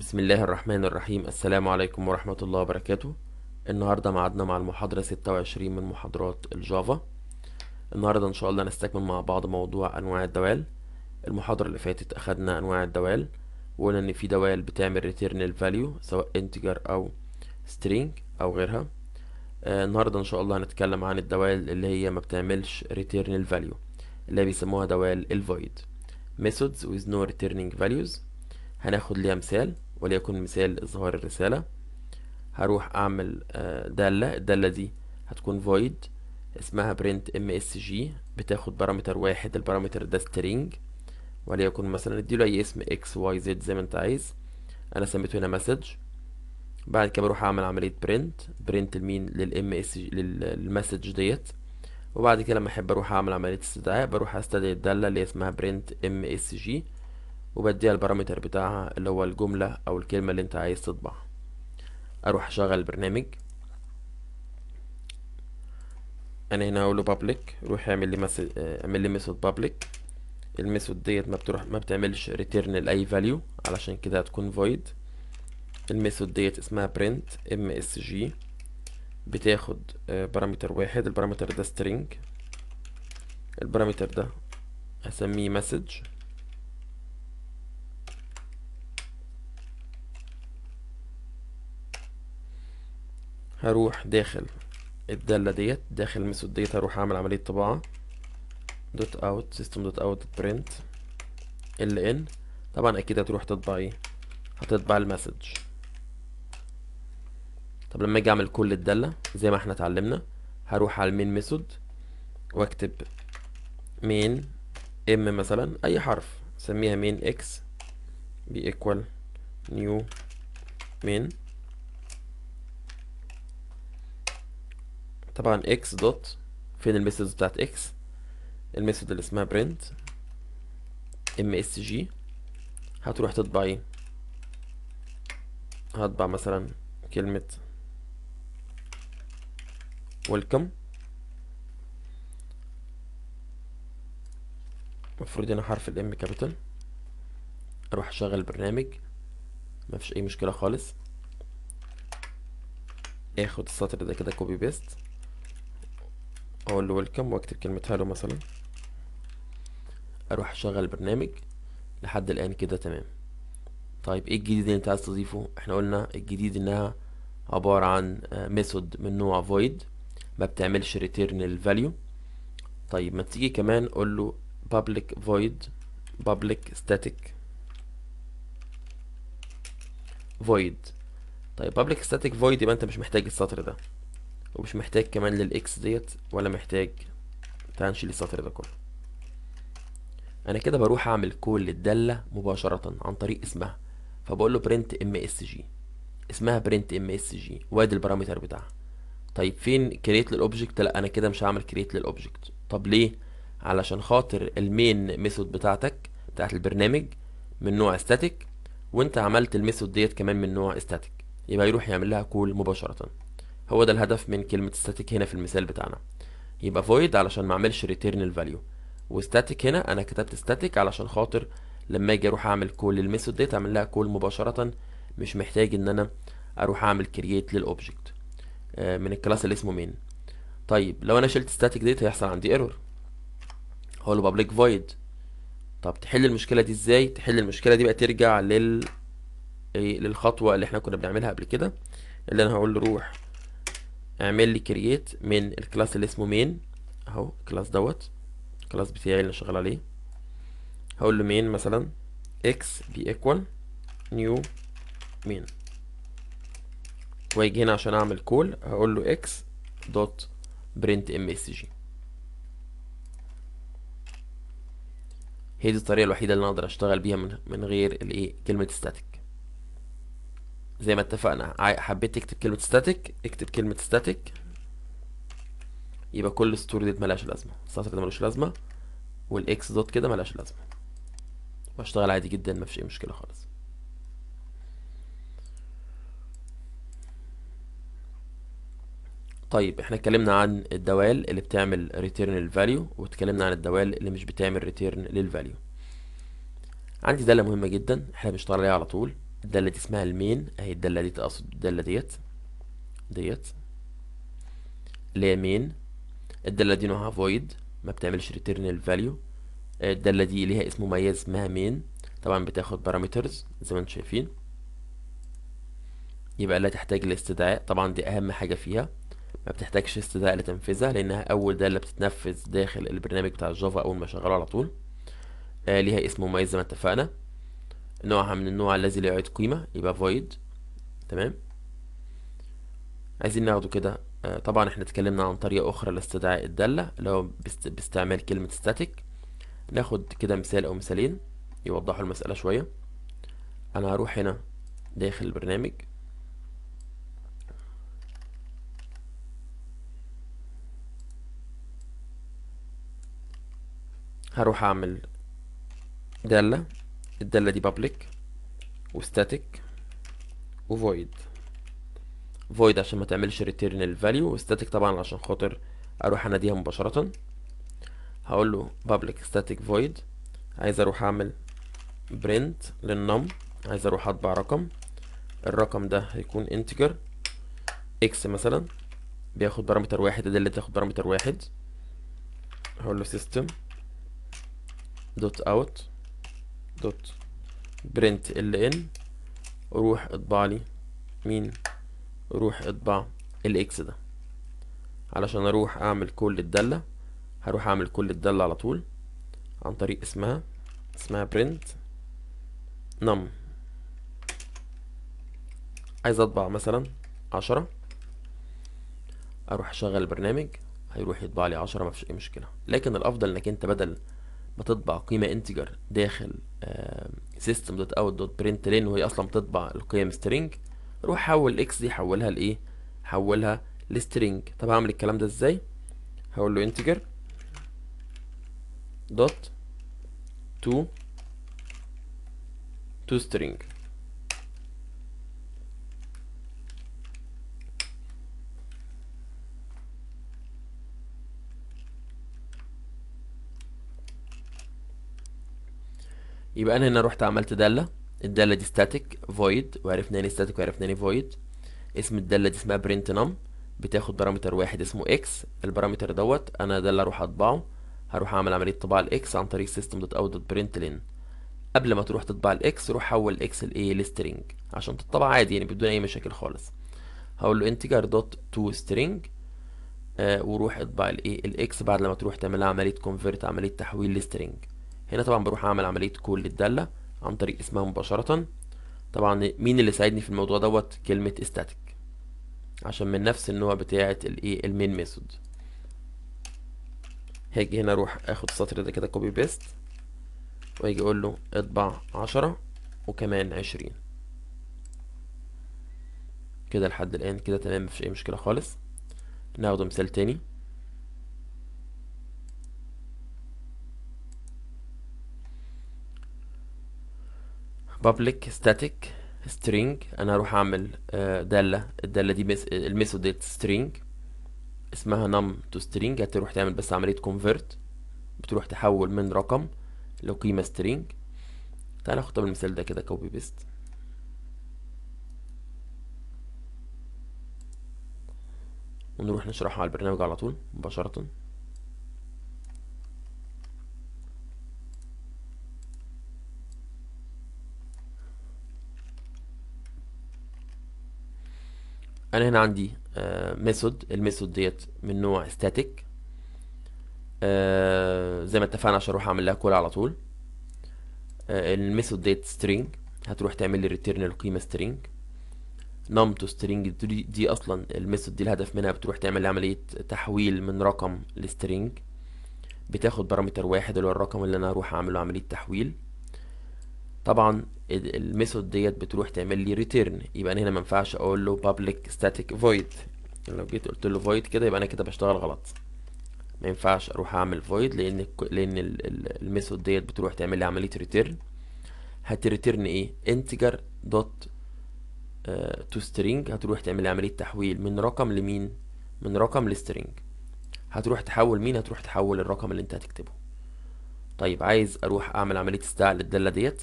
بسم الله الرحمن الرحيم السلام عليكم ورحمة الله وبركاته النهاردة معادنا مع المحاضرة 26 من محاضرات الجافا النهاردة إن شاء الله نستكمل مع بعض موضوع أنواع الدوال المحاضرة اللي فاتت أخدنا أنواع الدوال وقلنا إن في دوال بتعمل return value سواء integer أو string أو غيرها آه، النهاردة إن شاء الله هنتكلم عن الدوال اللي هي ما بتعملش return value اللي بيسموها دوال الفويد methods with no returning values هناخد ليها مثال وليكن مثال إظهار الرسالة هروح أعمل آه، دالة الدالة دي هتكون void اسمها print msg بتاخد بارامتر واحد البارامتر ده string وليكن مثلا اديله أي اسم x y z زي ما أنت عايز أنا سميته هنا message بعد كده بروح أعمل عملية print print لمين للام msg للمسج ديت وبعد كده لما أحب أروح أعمل عملية استدعاء بروح أستدعي الدالة اللي اسمها print msg وبديها البارامتر بتاعها اللي هو الجملة أو الكلمة اللي أنت عايز تطبع أروح أشغل البرنامج أنا هنا اقوله بابليك روح اعمل لي مسج آه، اعمل لي ميثود بابليك الميثود ديت ما بتروح ما بتعملش ريتيرن لأي فاليو علشان كده هتكون فويد الميثود ديت اسمها برنت ام اس جي بتاخد بارامتر آه، واحد البارامتر ده سترينج البارامتر ده هسميه مسج هروح داخل الدالة ديت داخل الميثود ديت هروح اعمل عملية طباعة دوت اوت سيستم دوت اوت برنت ال ان طبعا اكيد هتروح تطبع ايه هتطبع المسج طب لما اجي اعمل كل الدالة زي ما احنا اتعلمنا هروح على المين ميثود واكتب مين ام مثلا اي حرف سميها مين اكس بي نيو مين طبعا اكس دوت فين الميثودز بتاعت اكس الميثود اللي اسمها برنت ام اس جي هتروح تطبع ايه هطبع مثلا كلمة ويلكم المفروض هنا حرف الام كابيتال اروح اشغل البرنامج مفيش اي مشكلة خالص اخد السطر ده كده كوبي بيست هقول له ويلكم واكتب كلمة هالو مثلا اروح اشغل البرنامج لحد الان كده تمام طيب ايه الجديد اللي انت عايز تضيفه احنا قلنا الجديد انها عبارة عن ميثود آه، من نوع void ما بتعملش return الفاليو طيب ما تيجي كمان قول له public void public static void طيب public static void يبقى انت مش محتاج السطر ده ومش محتاج كمان للاكس ديت ولا محتاج تعال نشيل السطر ده كله انا كده بروح اعمل كول للداله مباشره عن طريق اسمها فبقول له برنت ام اس جي اسمها برنت ام اس جي وادي البارامتر بتاعها طيب فين كريت للاوبجكت لا انا كده مش هعمل كريت للاوبجكت طب ليه علشان خاطر المين ميثود بتاعتك بتاعت البرنامج من نوع static وانت عملت الميثود ديت كمان من نوع static يبقى يروح يعمل لها كول مباشره هو ده الهدف من كلمة static هنا في المثال بتاعنا يبقى void علشان ما اعملش return الفاليو وstatic هنا انا كتبت static علشان خاطر لما اجي اروح اعمل كول للميثود ديت اعمل لها كول مباشرة مش محتاج ان انا اروح اعمل create للاوبجكت آه، من الكلاس اللي اسمه main طيب لو انا شلت static ديت هيحصل عندي error هقول له public void طب تحل المشكلة دي ازاي تحل المشكلة دي بقى ترجع لل إيه، للخطوة اللي احنا كنا بنعملها قبل كده اللي انا هقول له روح اعمل لي كرييت من الكلاس اللي اسمه مين اهو الكلاس دوت الكلاس بتاعي اللي شغال عليه هقول له مين مثلا اكس بي ايكوال نيو مين واجي هنا عشان اعمل كول هقول له اكس دوت برنت ام اس جي هي دي الطريقه الوحيده اللي انا اقدر اشتغل بيها من من غير الايه كلمه ستاتيك زي ما اتفقنا حبيت تكتب كلمة static اكتب كلمة static يبقى كل ستور ديت ملهاش لازمة السطر ده ملوش لازمة والاكس دوت كده ملهاش لازمة واشتغل عادي جدا مفيش اي مشكلة خالص طيب احنا اتكلمنا عن الدوال اللي بتعمل ريتيرن للفاليو واتكلمنا عن الدوال اللي مش بتعمل ريتيرن للفاليو عندي دالة مهمة جدا احنا بنشتغل عليها على طول الدالة دي اسمها المين اهي الدالة دي اقصد الدالة ديت ديت اللي هي مين الدالة دي نوعها void ما بتعملش return value الدالة دي ليها اسم مميز اسمها مين طبعا بتاخد parameters زي ما انتم شايفين يبقى لا تحتاج الاستدعاء طبعا دي اهم حاجة فيها ما بتحتاجش استدعاء لتنفيذها لانها اول دالة بتتنفذ داخل البرنامج بتاع الجافا اول ما شغاله على طول آه ليها اسم مميز زي ما اتفقنا نوعها من النوع الذي لا يعيد قيمة يبقى void تمام عايزين ناخده كده آه، طبعا احنا اتكلمنا عن طريقة أخرى لاستدعاء الدالة اللي هو باستعمال كلمة static ناخد كده مثال أو مثالين يوضحوا المسألة شوية أنا هروح هنا داخل البرنامج هروح أعمل دالة الدالة دي public و void void عشان ما تعملش value الفاليو static طبعا عشان خاطر اروح اناديها مباشرة هقول له public static void عايز اروح اعمل print للنم عايز اروح اطبع رقم الرقم ده هيكون integer x مثلا بياخد بارامتر واحد ده اللي تاخد بارامتر واحد هقول له system dot out دوت برنت ال ان روح اطبع لي مين روح اطبع الاكس ده علشان اروح اعمل كل الدالة هروح اعمل كل الدالة على طول عن طريق اسمها اسمها برنت نم عايز اطبع مثلا عشرة اروح اشغل البرنامج هيروح يطبع لي عشرة مفيش اي مشكلة لكن الافضل انك انت بدل بتطبع قيمة انتجر داخل سيستم دوت اوت دوت برنت لين وهي اصلا بتطبع القيم سترينج روح حول الاكس دي حولها لايه حولها لسترينج طب هعمل الكلام ده ازاي هقول له انتجر دوت تو تو سترينج يبقى انا هنا رحت عملت داله الداله دي ستاتيك فويد وعرفنا يعني ستاتيك وعرفنا يعني فويد إيه اسم الداله دي اسمها برنت نم بتاخد بارامتر واحد اسمه اكس البارامتر دوت انا ده اللي هروح اطبعه هروح اعمل عمليه طباع الاكس عن طريق سيستم دوت دوت برنت لين قبل ما تروح تطبع الاكس روح حول الاكس لايه لسترنج عشان تطبع عادي يعني بدون اي مشاكل خالص هقول له انتجر دوت تو سترنج وروح اطبع الايه الاكس بعد لما تروح تعمل عمليه convert عمليه تحويل لسترنج هنا طبعا بروح اعمل عمليه كول للداله عن طريق اسمها مباشره طبعا مين اللي ساعدني في الموضوع دوت كلمه static عشان من نفس النوع بتاعه الايه المين ميثود هاجي هنا اروح اخد السطر ده كده كوبي بيست واجي اقول له اطبع عشرة وكمان عشرين كده لحد الان كده تمام مفيش اي مشكله خالص ناخد مثال تاني public static string انا هروح اعمل آه، داله الداله دي آه، الميثود string اسمها num to string هتروح تعمل بس عمليه convert بتروح تحول من رقم لقيمه string تعال ناخد طب المثال ده كده كوبي بيست ونروح نشرحه على البرنامج على طول مباشره انا هنا عندي ميثود آه، الميثود ديت من نوع ستاتيك آه، زي ما اتفقنا عشان اروح اعمل لها كول على طول آه، الميثود ديت سترينج هتروح تعمل لي ريتيرن القيمه سترينج نم تو سترينج دي, دي اصلا الميثود دي الهدف منها بتروح تعمل عمليه تحويل من رقم لسترينج بتاخد بارامتر واحد اللي هو الرقم اللي انا هروح اعمله عمليه تحويل طبعا الميثود ديت بتروح تعمل لي ريتيرن يبقى انا هنا ما ينفعش اقول له public static void يعني لو جيت قلت له void كده يبقى انا كده بشتغل غلط ما ينفعش اروح اعمل void لان لان الميثود ديت بتروح تعمل لي عمليه ريتيرن هتريتيرن ايه integer دوت تو آه، string هتروح تعمل لي عمليه تحويل من رقم لمين من رقم لسترينج هتروح تحول مين هتروح تحول الرقم اللي انت هتكتبه طيب عايز اروح اعمل عمليه استدعاء للداله ديت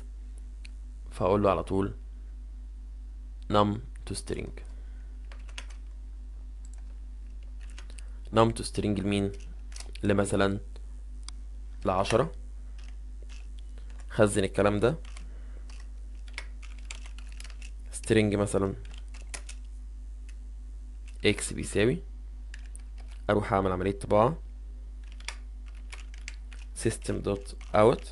فاقول له على طول num to string num to string لمين لمثلا لعشرة خزن الكلام ده string مثلا x بيساوي اروح اعمل عملية طباعة system.out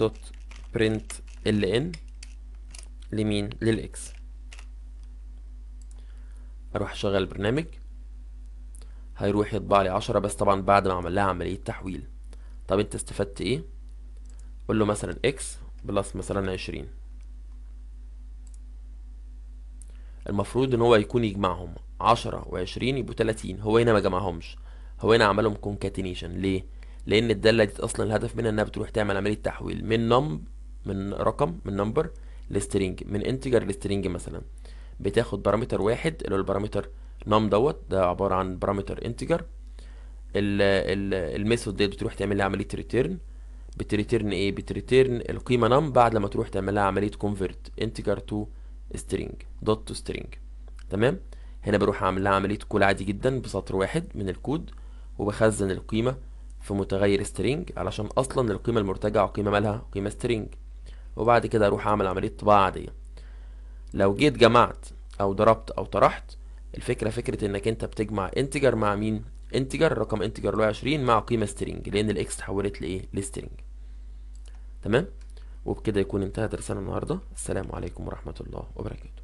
dot برنت ال ان لمين للاكس اروح اشغل البرنامج هيروح يطبع لي 10 بس طبعا بعد ما عمل لها عملية تحويل طب انت استفدت ايه قول له مثلا اكس بلس مثلا 20 المفروض ان هو يكون يجمعهم 10 و20 يبقوا 30 هو هنا ما جمعهمش هو هنا عملهم كونكاتينيشن ليه لان الداله دي اصلا الهدف منها انها بتروح تعمل عمليه تحويل من نمب من رقم من نمبر لسترينج من انتجر لسترينج مثلا بتاخد بارامتر واحد اللي هو البارامتر نم دوت ده عباره عن بارامتر انتجر الميثود ديت بتروح تعمل لها عمليه ريتيرن بتريتيرن ايه بتريتيرن القيمه نم بعد لما تروح تعمل لها عمليه كونفرت انتجر تو سترينج دوت تو سترينج تمام هنا بروح اعمل لها عمليه كول عادي جدا بسطر واحد من الكود وبخزن القيمه في متغير سترينج علشان اصلا القيمه المرتجعه قيمه مالها قيمه سترينج وبعد كده اروح اعمل عمليه طباعه عاديه لو جيت جمعت او ضربت او طرحت الفكره فكره انك انت بتجمع انتجر مع مين انتجر رقم انتجر له 20 مع قيمه سترينج لان الاكس اتحولت لايه لسترينج تمام وبكده يكون انتهى درسنا النهارده السلام عليكم ورحمه الله وبركاته